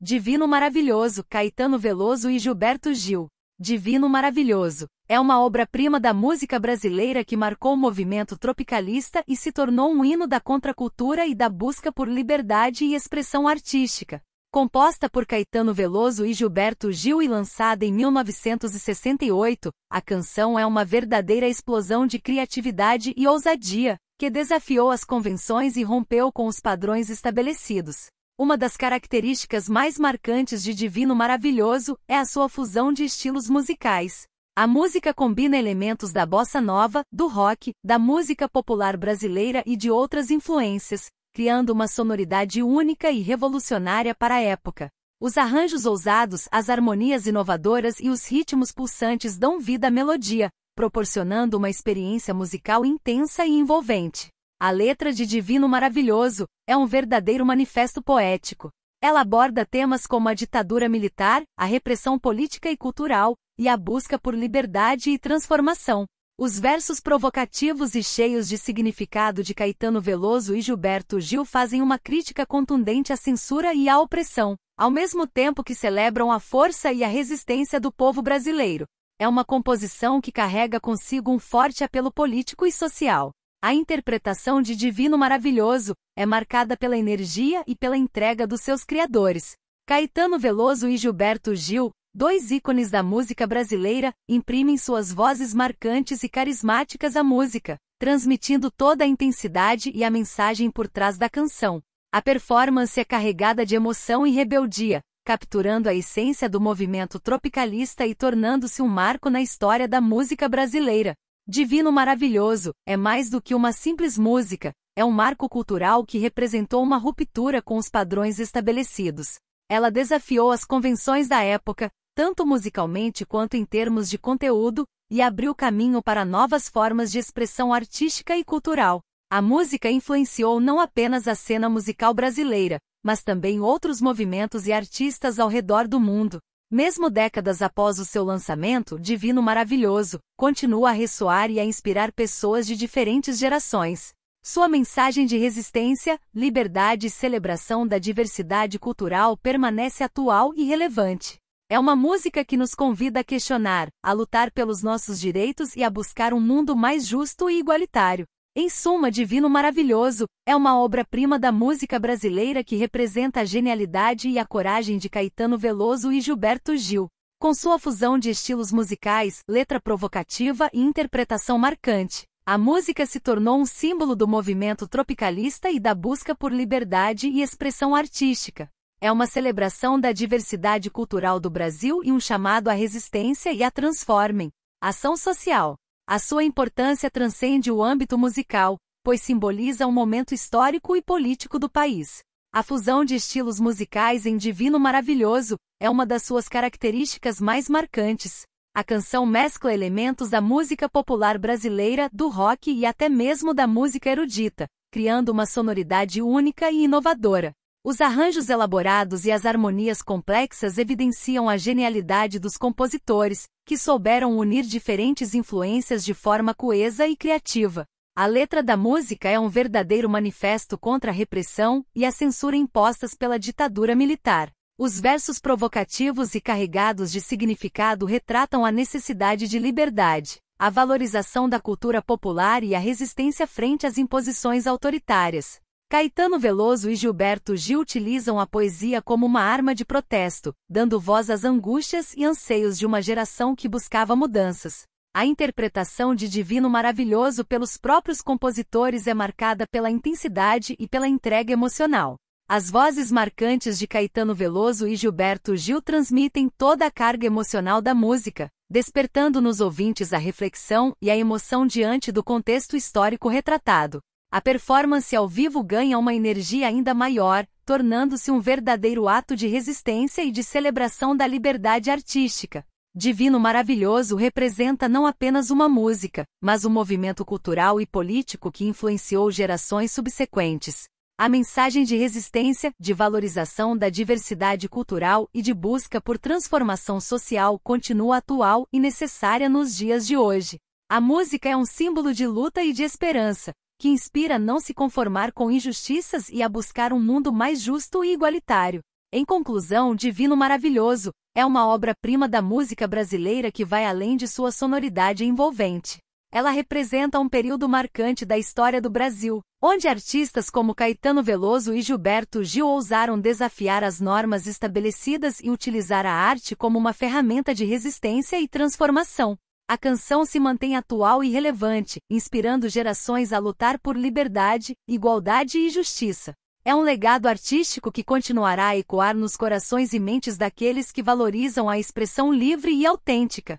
Divino Maravilhoso, Caetano Veloso e Gilberto Gil. Divino Maravilhoso é uma obra-prima da música brasileira que marcou o movimento tropicalista e se tornou um hino da contracultura e da busca por liberdade e expressão artística. Composta por Caetano Veloso e Gilberto Gil e lançada em 1968, a canção é uma verdadeira explosão de criatividade e ousadia, que desafiou as convenções e rompeu com os padrões estabelecidos. Uma das características mais marcantes de Divino Maravilhoso é a sua fusão de estilos musicais. A música combina elementos da bossa nova, do rock, da música popular brasileira e de outras influências, criando uma sonoridade única e revolucionária para a época. Os arranjos ousados, as harmonias inovadoras e os ritmos pulsantes dão vida à melodia, proporcionando uma experiência musical intensa e envolvente. A letra de Divino Maravilhoso é um verdadeiro manifesto poético. Ela aborda temas como a ditadura militar, a repressão política e cultural, e a busca por liberdade e transformação. Os versos provocativos e cheios de significado de Caetano Veloso e Gilberto Gil fazem uma crítica contundente à censura e à opressão, ao mesmo tempo que celebram a força e a resistência do povo brasileiro. É uma composição que carrega consigo um forte apelo político e social. A interpretação de Divino Maravilhoso é marcada pela energia e pela entrega dos seus criadores. Caetano Veloso e Gilberto Gil, dois ícones da música brasileira, imprimem suas vozes marcantes e carismáticas à música, transmitindo toda a intensidade e a mensagem por trás da canção. A performance é carregada de emoção e rebeldia, capturando a essência do movimento tropicalista e tornando-se um marco na história da música brasileira. Divino Maravilhoso é mais do que uma simples música, é um marco cultural que representou uma ruptura com os padrões estabelecidos. Ela desafiou as convenções da época, tanto musicalmente quanto em termos de conteúdo, e abriu caminho para novas formas de expressão artística e cultural. A música influenciou não apenas a cena musical brasileira, mas também outros movimentos e artistas ao redor do mundo. Mesmo décadas após o seu lançamento, Divino Maravilhoso continua a ressoar e a inspirar pessoas de diferentes gerações. Sua mensagem de resistência, liberdade e celebração da diversidade cultural permanece atual e relevante. É uma música que nos convida a questionar, a lutar pelos nossos direitos e a buscar um mundo mais justo e igualitário. Em suma, Divino Maravilhoso é uma obra-prima da música brasileira que representa a genialidade e a coragem de Caetano Veloso e Gilberto Gil. Com sua fusão de estilos musicais, letra provocativa e interpretação marcante, a música se tornou um símbolo do movimento tropicalista e da busca por liberdade e expressão artística. É uma celebração da diversidade cultural do Brasil e um chamado à resistência e à transformem. Ação social. A sua importância transcende o âmbito musical, pois simboliza um momento histórico e político do país. A fusão de estilos musicais em Divino Maravilhoso é uma das suas características mais marcantes. A canção mescla elementos da música popular brasileira, do rock e até mesmo da música erudita, criando uma sonoridade única e inovadora. Os arranjos elaborados e as harmonias complexas evidenciam a genialidade dos compositores, que souberam unir diferentes influências de forma coesa e criativa. A letra da música é um verdadeiro manifesto contra a repressão e a censura impostas pela ditadura militar. Os versos provocativos e carregados de significado retratam a necessidade de liberdade, a valorização da cultura popular e a resistência frente às imposições autoritárias. Caetano Veloso e Gilberto Gil utilizam a poesia como uma arma de protesto, dando voz às angústias e anseios de uma geração que buscava mudanças. A interpretação de Divino Maravilhoso pelos próprios compositores é marcada pela intensidade e pela entrega emocional. As vozes marcantes de Caetano Veloso e Gilberto Gil transmitem toda a carga emocional da música, despertando nos ouvintes a reflexão e a emoção diante do contexto histórico retratado. A performance ao vivo ganha uma energia ainda maior, tornando-se um verdadeiro ato de resistência e de celebração da liberdade artística. Divino Maravilhoso representa não apenas uma música, mas um movimento cultural e político que influenciou gerações subsequentes. A mensagem de resistência, de valorização da diversidade cultural e de busca por transformação social continua atual e necessária nos dias de hoje. A música é um símbolo de luta e de esperança, que inspira a não se conformar com injustiças e a buscar um mundo mais justo e igualitário. Em conclusão, Divino Maravilhoso é uma obra-prima da música brasileira que vai além de sua sonoridade envolvente. Ela representa um período marcante da história do Brasil, onde artistas como Caetano Veloso e Gilberto Gil ousaram desafiar as normas estabelecidas e utilizar a arte como uma ferramenta de resistência e transformação. A canção se mantém atual e relevante, inspirando gerações a lutar por liberdade, igualdade e justiça. É um legado artístico que continuará a ecoar nos corações e mentes daqueles que valorizam a expressão livre e autêntica.